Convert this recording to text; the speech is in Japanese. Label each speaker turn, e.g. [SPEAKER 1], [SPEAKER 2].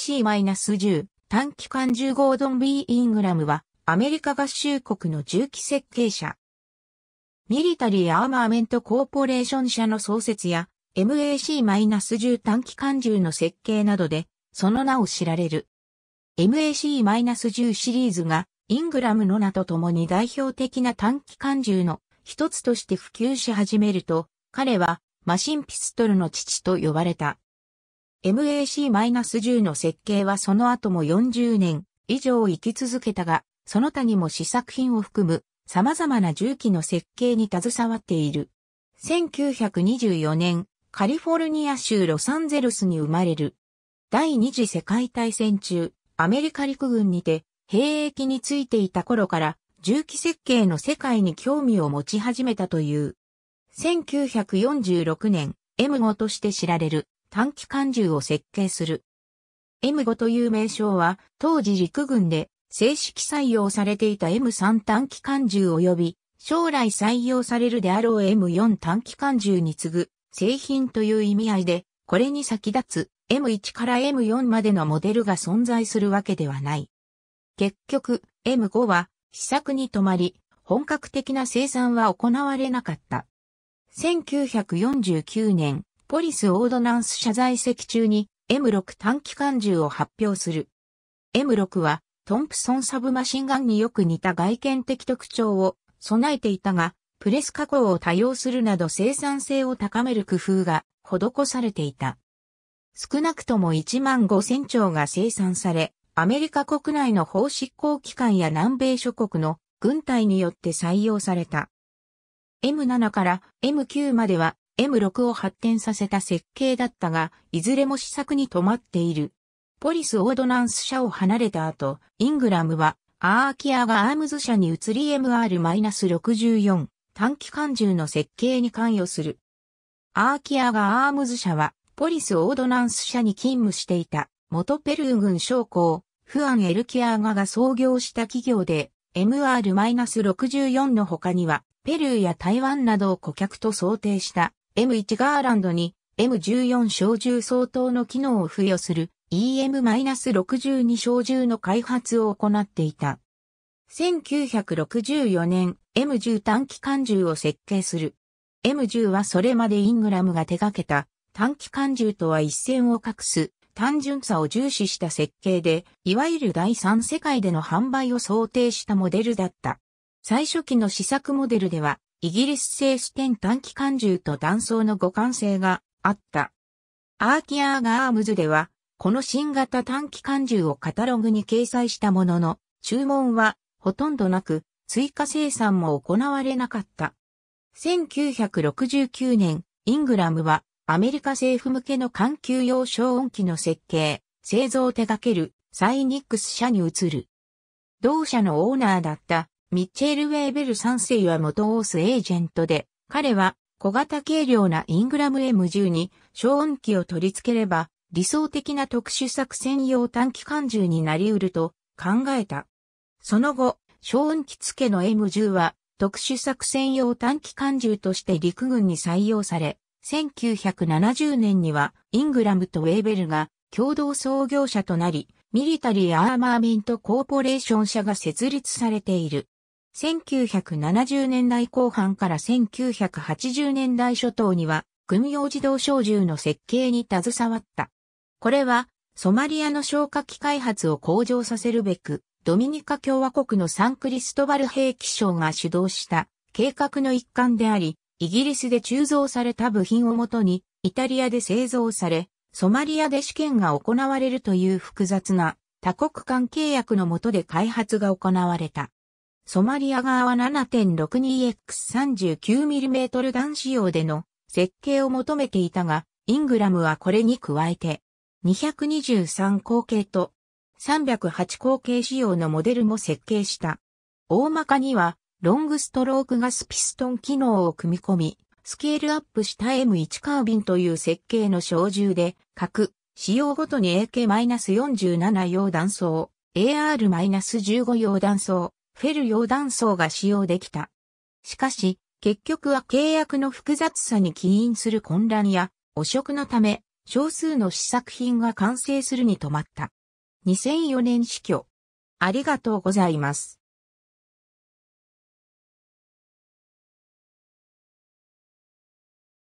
[SPEAKER 1] AC-10 短期間10ゴードン・ B・ イングラムはアメリカ合衆国の重機設計者。ミリタリー・アーマーメント・コーポレーション社の創設や MAC-10 短期間銃の設計などでその名を知られる。MAC-10 シリーズがイングラムの名と共に代表的な短期間銃の一つとして普及し始めると、彼はマシンピストルの父と呼ばれた。MAC-10 の設計はその後も40年以上生き続けたが、その他にも試作品を含む様々な重機の設計に携わっている。1924年、カリフォルニア州ロサンゼルスに生まれる。第二次世界大戦中、アメリカ陸軍にて兵役についていた頃から重機設計の世界に興味を持ち始めたという。1946年、M5 として知られる短期間銃を設計する。M5 という名称は、当時陸軍で正式採用されていた M3 短期間銃及び、将来採用されるであろう M4 短期間銃に次ぐ製品という意味合いで、これに先立つ M1 から M4 までのモデルが存在するわけではない。結局、M5 は試作に止まり、本格的な生産は行われなかった。1949年、ポリス・オードナンス謝罪席中に M6 短期間銃を発表する。M6 はトンプソンサブマシンガンによく似た外見的特徴を備えていたが、プレス加工を多用するなど生産性を高める工夫が施されていた。少なくとも1万5000丁が生産され、アメリカ国内の法執行機関や南米諸国の軍隊によって採用された。M7 から M9 までは M6 を発展させた設計だったが、いずれも試作に止まっている。ポリス・オードナンス社を離れた後、イングラムは、アーキアがアームズ社に移り MR-64 短期間銃の設計に関与する。アーキアがアームズ社は、ポリス・オードナンス社に勤務していた、元ペルー軍将校、フアン・エルキアーガが創業した企業で、MR-64 の他には、ペルーや台湾などを顧客と想定した M1 ガーランドに M14 小銃相当の機能を付与する EM-62 小銃の開発を行っていた。1964年 M10 短期関銃を設計する。M10 はそれまでイングラムが手掛けた短期間銃とは一線を画す単純さを重視した設計で、いわゆる第三世界での販売を想定したモデルだった。最初期の試作モデルでは、イギリス製ステン短期間銃と弾倉の互換性があった。アーキアーガアームズでは、この新型短期間銃をカタログに掲載したものの、注文はほとんどなく、追加生産も行われなかった。1969年、イングラムはアメリカ政府向けの環球用消音機の設計、製造を手掛けるサイニックス社に移る。同社のオーナーだったミッチェル・ウェーベル3世は元オースエージェントで、彼は小型軽量なイングラム M10 に消音機を取り付ければ理想的な特殊作戦用短期間銃になり得ると考えた。その後、消音機付けの M10 は特殊作戦用短期間銃として陸軍に採用され、1970年にはイングラムとウェーベルが共同創業者となり、ミリタリーアーマーメントコーポレーション社が設立されている。1970年代後半から1980年代初頭には軍用自動小銃の設計に携わった。これはソマリアの消火器開発を向上させるべく、ドミニカ共和国のサンクリストバル兵器省が主導した計画の一環であり、イギリスで鋳造された部品をもとに、イタリアで製造され、ソマリアで試験が行われるという複雑な多国間契約のもとで開発が行われた。ソマリア側は 7.62x39mm 弾仕様での設計を求めていたが、イングラムはこれに加えて、223口径と308口径仕様のモデルも設計した。大まかには、ロングストロークガスピストン機能を組み込み、スケールアップした M1 カービンという設計の小銃で、各、仕様ごとに AK-47 用弾倉、AR-15 用弾倉、フェル溶断層が使用できた。しかし、結局は契約の複雑さに起因する混乱や汚職のため、少数の試作品が完成するに止まった。2004年死去。ありがとうございます。